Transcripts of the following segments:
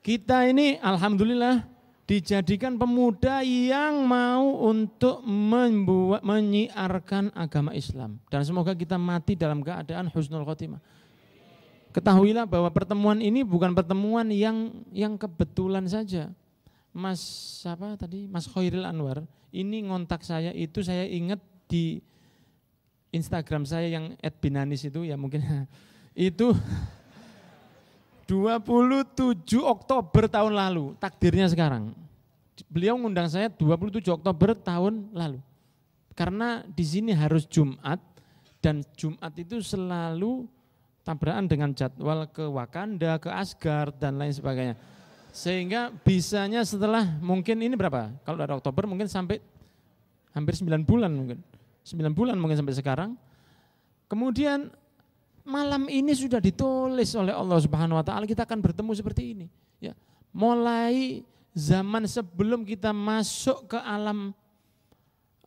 Kita ini alhamdulillah dijadikan pemuda yang mau untuk membuat menyiarkan agama Islam dan semoga kita mati dalam keadaan husnul khotimah. Ketahuilah bahwa pertemuan ini bukan pertemuan yang yang kebetulan saja. Mas siapa tadi? Mas Khairil Anwar. Ini ngontak saya itu saya ingat di Instagram saya yang @binanis itu ya mungkin itu 27 Oktober tahun lalu, takdirnya sekarang. Beliau mengundang saya 27 Oktober tahun lalu. Karena di sini harus Jumat dan Jumat itu selalu tabrakan dengan jadwal ke Wakanda, ke Asgard dan lain sebagainya. Sehingga bisanya setelah mungkin ini berapa? Kalau dari Oktober mungkin sampai hampir 9 bulan mungkin. 9 bulan mungkin sampai sekarang. Kemudian malam ini sudah ditulis oleh Allah Subhanahu wa taala kita akan bertemu seperti ini ya mulai zaman sebelum kita masuk ke alam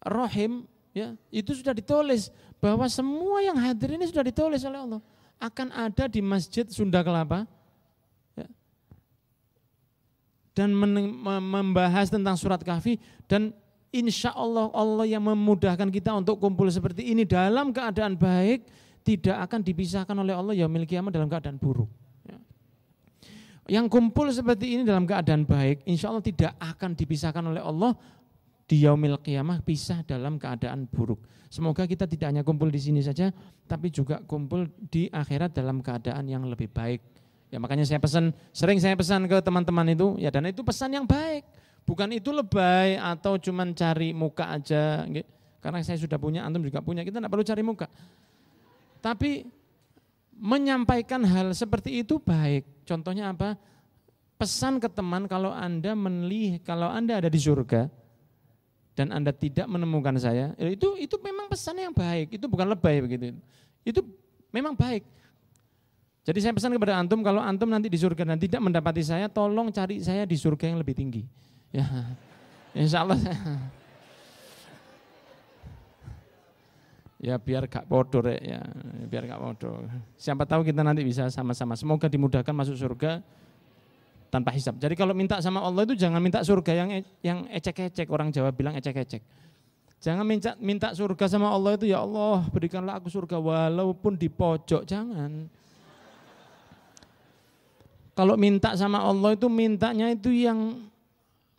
rohim ya itu sudah ditulis bahwa semua yang hadir ini sudah ditulis oleh Allah akan ada di masjid Sunda Kelapa ya, dan membahas tentang surat kahfi dan insya Allah Allah yang memudahkan kita untuk kumpul seperti ini dalam keadaan baik tidak akan dipisahkan oleh Allah ya memiliki amal dalam keadaan buruk. Ya. Yang kumpul seperti ini dalam keadaan baik, insya Allah tidak akan dipisahkan oleh Allah di yaumil qiyamah pisah dalam keadaan buruk. Semoga kita tidak hanya kumpul di sini saja, tapi juga kumpul di akhirat dalam keadaan yang lebih baik. Ya makanya saya pesan, sering saya pesan ke teman-teman itu, ya dan itu pesan yang baik. Bukan itu lebay atau cuman cari muka aja. Karena saya sudah punya, antum juga punya, kita tidak perlu cari muka. Tapi menyampaikan hal seperti itu baik. Contohnya apa? Pesan ke teman kalau Anda melihat kalau Anda ada di surga dan Anda tidak menemukan saya, ya itu itu memang pesan yang baik. Itu bukan lebay begitu. Itu memang baik. Jadi saya pesan kepada antum kalau antum nanti di surga dan tidak mendapati saya, tolong cari saya di surga yang lebih tinggi. Ya, insya Allah. Ya biar gak bodoh rek ya, biar gak bodoh. Siapa tahu kita nanti bisa sama-sama. Semoga dimudahkan masuk surga tanpa hisap. Jadi kalau minta sama Allah itu jangan minta surga yang e-, yang ecek-ecek. Orang Jawa bilang ecek-ecek. Jangan minta, minta surga sama Allah itu ya Allah berikanlah aku surga walaupun di pojok. Jangan. Kalau minta sama Allah itu mintanya itu yang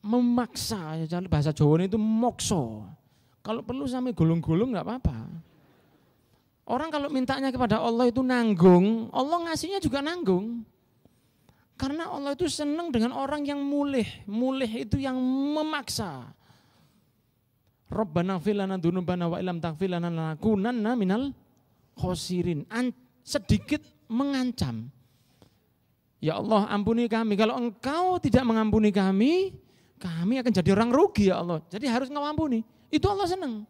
memaksa. Ya, bahasa Jawa itu mokso. Kalau perlu sampai gulung-gulung nggak apa-apa. Orang kalau mintanya kepada Allah itu nanggung, Allah ngasihnya juga nanggung. Karena Allah itu senang dengan orang yang mulih. Mulih itu yang memaksa. Rabbana filana dunubana wa ilam takfilana lakunanna minal khosirin. sedikit mengancam. Ya Allah ampuni kami. Kalau engkau tidak mengampuni kami, kami akan jadi orang rugi ya Allah. Jadi harus engkau Itu Allah senang.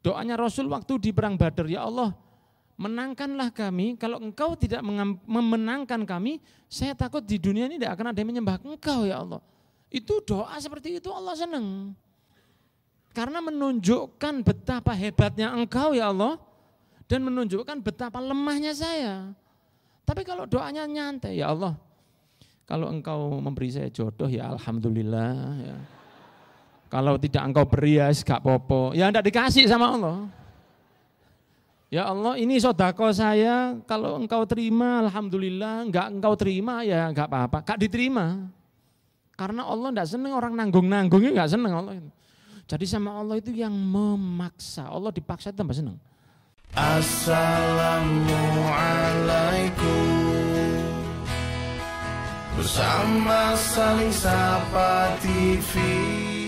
Doanya Rasul waktu di perang Badar, ya Allah, menangkanlah kami, kalau engkau tidak memenangkan kami, saya takut di dunia ini tidak akan ada yang menyembah engkau ya Allah. Itu doa seperti itu Allah senang. Karena menunjukkan betapa hebatnya engkau ya Allah, dan menunjukkan betapa lemahnya saya. Tapi kalau doanya nyantai, ya Allah, kalau engkau memberi saya jodoh ya Alhamdulillah. Ya. Kalau tidak engkau berias, ya gak popo. Ya tidak dikasih sama Allah. Ya Allah, ini sodako saya, kalau engkau terima, Alhamdulillah, enggak engkau terima, ya enggak apa-apa. Kak diterima. Karena Allah enggak senang orang nanggung-nanggungnya enggak senang Allah. Jadi sama Allah itu yang memaksa. Allah dipaksa tambah senang. Assalamualaikum Bersama saling sapa TV